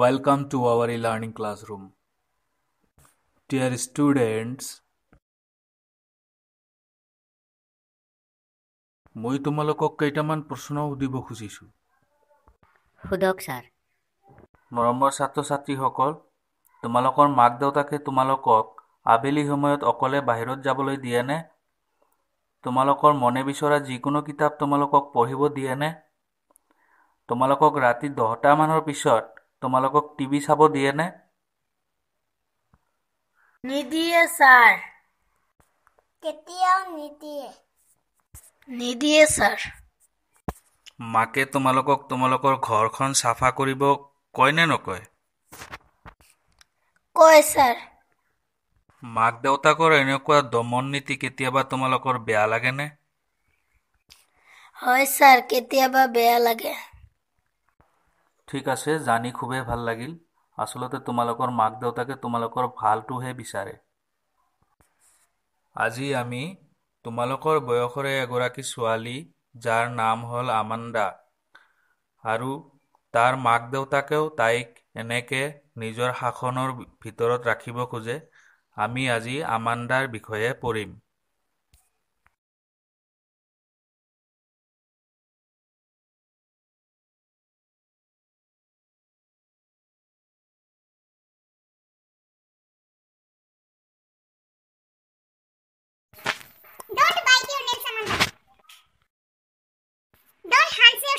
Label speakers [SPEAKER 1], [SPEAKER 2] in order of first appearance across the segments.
[SPEAKER 1] welcome to our e-learning classroom dear students মই তোমালোকক কেইটামান প্ৰশ্ন সুধিব খুজিছোঁ সুধক ছাৰ মৰমৰ ছাত্ৰ ছাত্ৰীসকল তোমালোকৰ মাক দেউতাকে তোমালোকক আবেলি সময়ত অকলে বাহিৰত যাবলৈ দিয়েনে তোমালোকৰ মনে বিচৰা যিকোনো কিতাপ তোমালোকক পঢ়িব দিয়েনে তোমালোকক ৰাতি দহটামানৰ পিছত তোমালোকক টিভি চাব দিয়ে নে নিদিয়ে ছাৰ কেতিয়াও নিদিয়ে নিদিয়ে ছাৰ মাকে তোমালোকক তোমালোকৰ ঘৰখন চাফা কৰিব কয় নে নকয় কয় ছাৰ মাক দেউতাকৰ এনেকুৱা দমন নীতি কেতিয়াবা তোমালোকৰ বেয়া লাগেনে হয় ছাৰ কেতিয়াবা বেয়া লাগে ঠিক আছে জানি খুবেই ভাল লাগিল আচলতে তোমালোকৰ মাক দেউতাকে তোমালোকৰ ভালটোহে বিচাৰে আজি আমি তোমালোকৰ বয়সৰে এগৰাকী ছোৱালী যাৰ নাম হ'ল আমাণ্ডা আৰু তাৰ মাক দেউতাকেও তাইক এনেকৈ নিজৰ শাসনৰ ভিতৰত ৰাখিব খোজে আমি আজি আমাণ্ডাৰ বিষয়ে পঢ়িম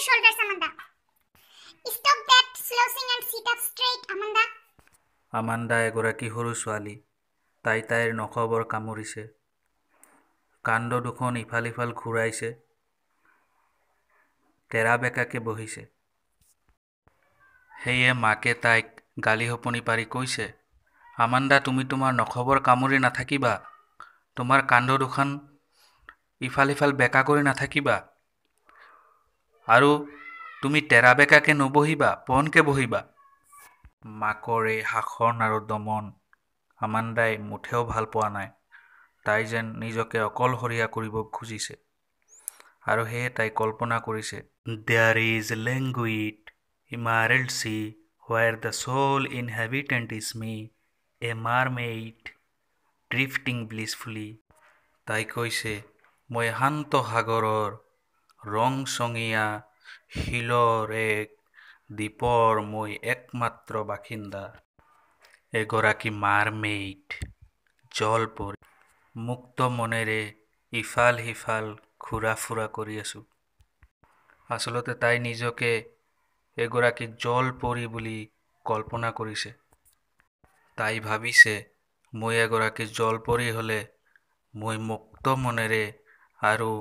[SPEAKER 1] shoulders, Amanda. Stop that slouching and sit up straight, Amanda. Amanda, I got a key horus valley. Tai tai no cover kamurise. Kando dukon ifalifal kuraise. Terabeka ke bohise. Heye make tai গালি হপনি পাৰি কৈছে Amanda তুমি তোমাৰ নখবৰ কামুৰি নাথাকিবা তোমাৰ কাণ্ড দুখন ইফাল ইফাল বেকা কৰি নাথাকিবা আৰু তুমি তেৰাবেকাকে নবহিবা পনকে বহিবা মাকৰ এই শাসন আৰু দমন আমাণ্ডাই মুঠেও ভাল পোৱা নাই তাই যেন নিজকে অকলশৰীয়া কৰিব খুজিছে আৰু সেয়ে তাই কল্পনা কৰিছে দেৰ is languid emerald sea where the sole inhabitant is me a maid drifting blissfully তাই কৈছে মই শান্ত সাগৰৰ ৰং চঙীয়া এক দ্বীপৰ মই একমাত্ৰ বাসিন্দা এগৰাকী মাৰমেইড জলপৰী মুক্ত মনেৰে ইফাল সিফাল ঘূৰা ফুৰা কৰি আছোঁ আচলতে তাই নিজকে এগৰাকী জলপৰী বুলি কল্পনা কৰিছে তাই ভাবিছে মই এগৰাকী পৰি হ'লে মই মুক্ত মনেৰে আৰু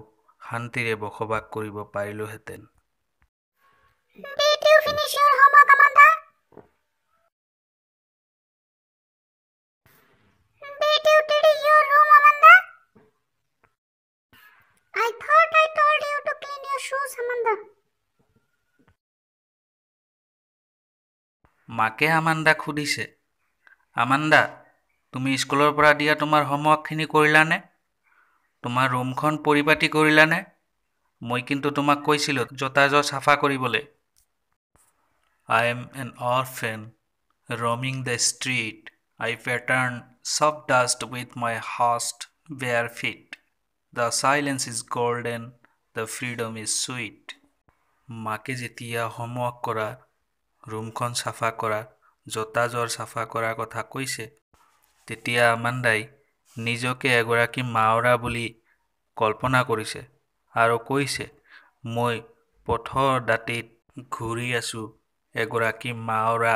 [SPEAKER 1] শান্তিৰে বসবাস কৰিব পাৰিলোহেঁতেন মাকে আমাণ্ডাক সুধিছে আমাণ্ডা তুমি স্কুলৰ পৰা দিয়া তোমাৰ হোমৱৰ্কখিনি কৰিলানে তোমাৰ ৰুমখন পৰিপাটী কৰিলানে মই কিন্তু তোমাক কৈছিলোঁ জোতাজ চাফা কৰিবলৈ I am an orphan roaming the street I pattern sob dust with my হাষ্ট bare feet the silence is golden the freedom is sweet মাকে যেতিয়া হোমৱৰ্ক কৰা ৰুমখন চাফা কৰা জোতাজৰ চাফা কৰাৰ কথা কৈছে তেতিয়া আমাণ্ডাই নিজকে এগৰাকী মাওৰা বুলি কল্পনা কৰিছে আৰু কৈছে মই পথৰ দাঁতিত ঘূৰি আছোঁ এগৰাকী মাওৰা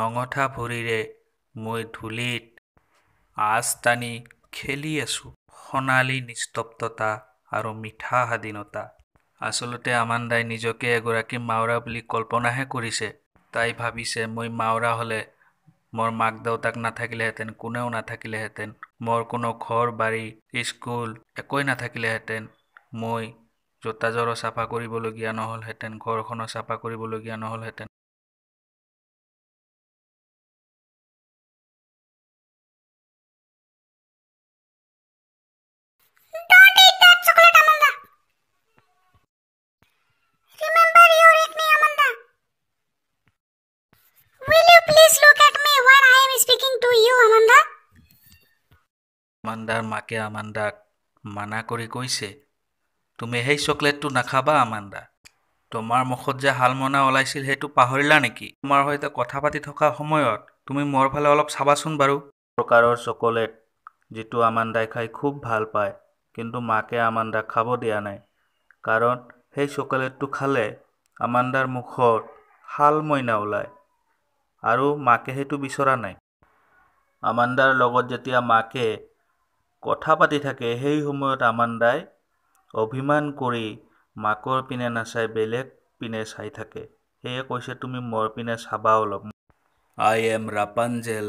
[SPEAKER 1] নঙঠা ভৰিৰে মই ধূলিত আঁচ টানি খেলি আছোঁ সোণালী নিস্তব্ধতা আৰু মিঠা স্বাধীনতা আচলতে আমাণ্ডাই নিজকে এগৰাকী মাওৰা বুলি কল্পনাহে কৰিছে তাই ভাবিছে মই মাওৰা হ'লে মোৰ মাক দেউতাক নাথাকিলেহেঁতেন কোনেও নাথাকিলেহেঁতেন মোৰ কোনো ঘৰ বাৰী স্কুল একোৱেই নাথাকিলেহেঁতেন মই জোতাজোৰো চাফা কৰিবলগীয়া নহ'লহেঁতেন ঘৰখনো চাফা কৰিবলগীয়া নহ'লহেঁতেন আমাণ্ডাৰ মাকে আমাণ্ডাক মানা কৰি কৈছে তুমি সেই চকলেটটো নাখাবা আমাণ্ডা তোমাৰ মুখত যে হালমনা ওলাইছিল সেইটো পাহৰিলা নেকি তোমাৰ সৈতে কথা পাতি থকা সময়ত তুমি মোৰ ফালে অলপ চাবাচোন বাৰু প্ৰকাৰৰ চকলেট যিটো আমাণ্ডাই খাই খুব ভাল পায় কিন্তু মাকে আমাণ্ডাক খাব দিয়া নাই কাৰণ সেই চকলেটটো খালে আমাণ্ডাৰ মুখত মইনা ওলায় আৰু মাকে সেইটো বিচৰা নাই আমাণ্ডাৰ লগত যেতিয়া মাকে কথা পাতি থাকে সেই সময়ত আমাণ্ডাই অভিমান কৰি মাকৰ পিনে নাচাই বেলেগ পিনে চাই থাকে সেয়ে কৈছে তুমি মোৰ পিনে চাবা অলপ I am Rapunzel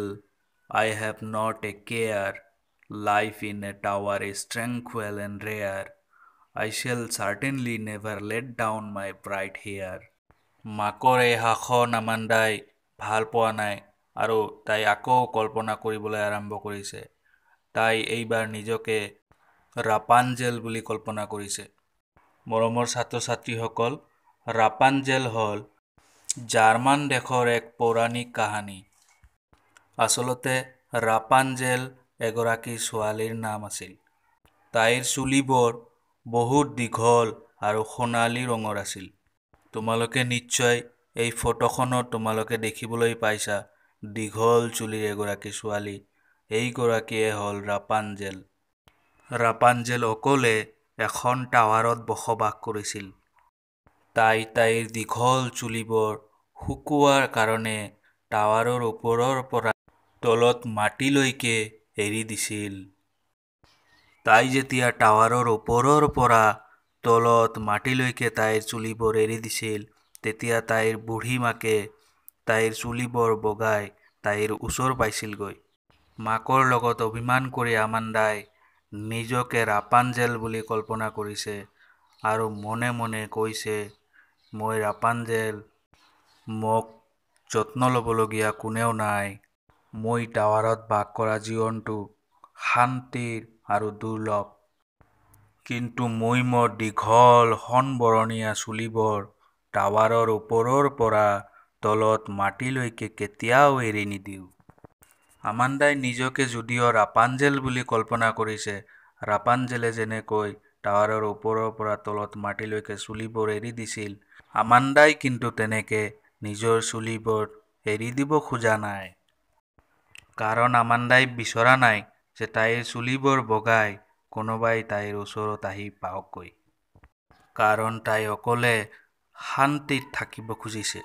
[SPEAKER 1] I have not a care life in a tower a strengthful and rare I shall certainly never let down my bright hair মাকৰ এই শাসন আমাণ্ডাই ভাল পোৱা নাই আৰু তাই আকৌ কল্পনা কৰিবলৈ আৰম্ভ কৰিছে তাই এইবাৰ নিজকে ৰাপাঞ্জেল বুলি কল্পনা কৰিছে মৰমৰ ছাত্ৰ ছাত্ৰীসকল ৰাপাঞ্জেল হ'ল জাৰ্মান দেশৰ এক পৌৰাণিক কাহানী আচলতে ৰাপাঞ্জেল এগৰাকী ছোৱালীৰ নাম আছিল তাইৰ চুলিবোৰ বহুত দীঘল আৰু সোণালী ৰঙৰ আছিল তোমালোকে নিশ্চয় এই ফটোখনত তোমালোকে দেখিবলৈ পাইছা দীঘল চুলিৰ এগৰাকী ছোৱালী এইগৰাকীয়ে হ'ল ৰাপাঞ্জেল ৰাপাঞ্জেল অকলে এখন টাৱাৰত বসবাস কৰিছিল তাই তাইৰ দীঘল চুলিবোৰ শুকোৱাৰ কাৰণে টাৱাৰৰ ওপৰৰ পৰা তলত মাটিলৈকে এৰি দিছিল তাই যেতিয়া টাৱাৰৰ ওপৰৰ পৰা তলত মাটিলৈকে তাইৰ চুলিবোৰ এৰি দিছিল তেতিয়া তাইৰ বুঢ়ী মাকে তাইৰ চুলিবোৰ বগাই তাইৰ ওচৰ পাইছিলগৈ মাকৰ লগত অভিমান কৰি আমাণ্ডাই নিজকে ৰাপাঞ্জেল বুলি কল্পনা কৰিছে আৰু মনে মনে কৈছে মই ৰাপাঞ্জেল মোক যত্ন ল'বলগীয়া কোনেও নাই মই টাৱাৰত বাস কৰা জীৱনটো শান্তিৰ আৰু দুৰ্লভ কিন্তু মই মোৰ দীঘল সনবৰণীয়া চুলিবোৰ টাৱাৰৰ ওপৰৰ পৰা তলত মাটিলৈকে কেতিয়াও এৰি নিদিওঁ আমাণ্ডাই নিজকে যদিও ৰাপাঞ্জেল বুলি কল্পনা কৰিছে ৰাপাঞ্জেলে যেনেকৈ টাৱাৰৰ ওপৰৰ পৰা তলত মাটিলৈকে চুলিবোৰ এৰি দিছিল আমাণ্ডাই কিন্তু তেনেকৈ নিজৰ চুলিবোৰ এৰি দিব খোজা নাই কাৰণ আমাণ্ডাই বিচৰা নাই যে তাইৰ চুলিবোৰ বগাই কোনোবাই তাইৰ ওচৰত আহি পাওকগৈ কাৰণ তাই অকলে শান্তিত থাকিব খুজিছে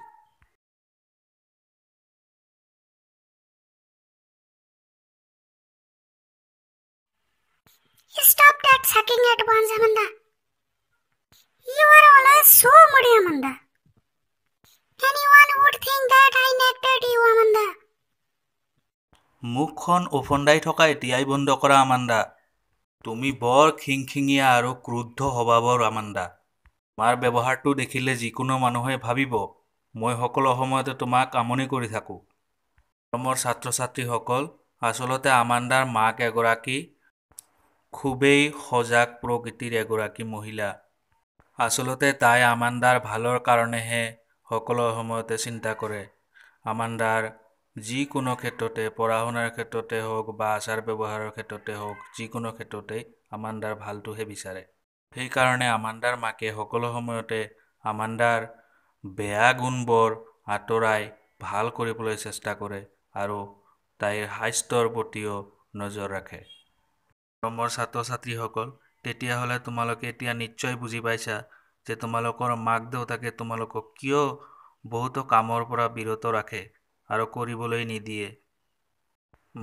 [SPEAKER 1] packing at Bons Amanda. You are all so muddy, Amanda. Anyone would think that I nectared you, Amanda. মুখখন ওফন্দাই থকা এতিয়াই বন্ধ কৰা আমাণ্ডা তুমি বৰ খিংখিঙীয়া আৰু ক্ৰুদ্ধ স্বভাৱৰ আমাণ্ডা মাৰ ব্যৱহাৰটো দেখিলে যিকোনো মানুহে ভাবিব মই সকলো সময়তে তোমাক আমনি কৰি থাকোঁ মোৰ ছাত্ৰ ছাত্ৰীসকল আচলতে আমাণ্ডাৰ মাক এগৰাকী খুবেই সজাগ প্ৰকৃতিৰ এগৰাকী মহিলা আচলতে তাই আমাণ্ডাৰ ভালৰ কাৰণেহে সকলো সময়তে চিন্তা কৰে আমাণ্ডাৰ যিকোনো ক্ষেত্ৰতে পঢ়া শুনাৰ ক্ষেত্ৰতে হওক বা আচাৰ ব্যৱহাৰৰ ক্ষেত্ৰতে হওক যিকোনো ক্ষেত্ৰতে আমাণ্ডাৰ ভালটোহে বিচাৰে সেইকাৰণে আমাণ্ডাৰ মাকে সকলো সময়তে আমাণ্ডাৰ বেয়া গুণবোৰ আঁতৰাই ভাল কৰিবলৈ চেষ্টা কৰে আৰু তাইৰ স্বাস্থ্যৰ প্ৰতিও নজৰ ৰাখে মৰমৰ ছাত্ৰ ছাত্ৰীসকল তেতিয়াহ'লে তোমালোকে এতিয়া নিশ্চয় বুজি পাইছা যে তোমালোকৰ মাক দেউতাকে তোমালোকক কিয় বহুতো কামৰ পৰা বিৰত ৰাখে আৰু কৰিবলৈ নিদিয়ে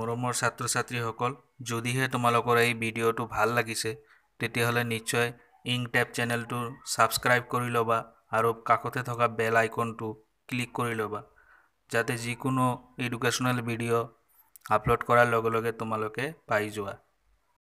[SPEAKER 1] মৰমৰ ছাত্ৰ ছাত্ৰীসকল যদিহে তোমালোকৰ এই ভিডিঅ'টো ভাল লাগিছে তেতিয়াহ'লে নিশ্চয় ইংটেপ চেনেলটো ছাবস্ক্ৰাইব কৰি ল'বা আৰু কাষতে থকা বেল আইকনটো ক্লিক কৰি ল'বা যাতে যিকোনো এডুকেশ্যনেল ভিডিঅ' আপলোড কৰাৰ লগে লগে তোমালোকে পাই যোৱা